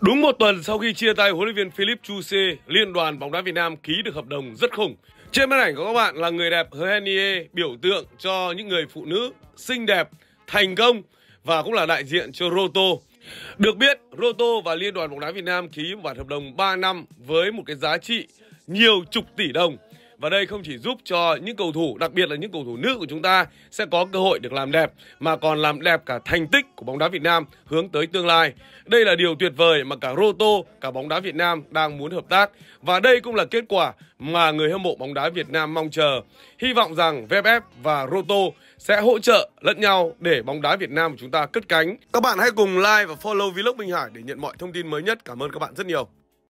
Đúng một tuần sau khi chia tay huấn luyện viên Philip Chu C, Liên đoàn bóng đá Việt Nam ký được hợp đồng rất khủng. Trên bức ảnh của các bạn là người đẹp Henie biểu tượng cho những người phụ nữ xinh đẹp, thành công và cũng là đại diện cho Roto. Được biết, Roto và Liên đoàn bóng đá Việt Nam ký một bản hợp đồng 3 năm với một cái giá trị nhiều chục tỷ đồng. Và đây không chỉ giúp cho những cầu thủ, đặc biệt là những cầu thủ nữ của chúng ta sẽ có cơ hội được làm đẹp mà còn làm đẹp cả thành tích của bóng đá Việt Nam hướng tới tương lai. Đây là điều tuyệt vời mà cả Roto, cả bóng đá Việt Nam đang muốn hợp tác và đây cũng là kết quả mà người hâm mộ bóng đá Việt Nam mong chờ. Hy vọng rằng VFF và Roto sẽ hỗ trợ lẫn nhau để bóng đá Việt Nam của chúng ta cất cánh. Các bạn hãy cùng like và follow vlog Minh Hải để nhận mọi thông tin mới nhất. Cảm ơn các bạn rất nhiều.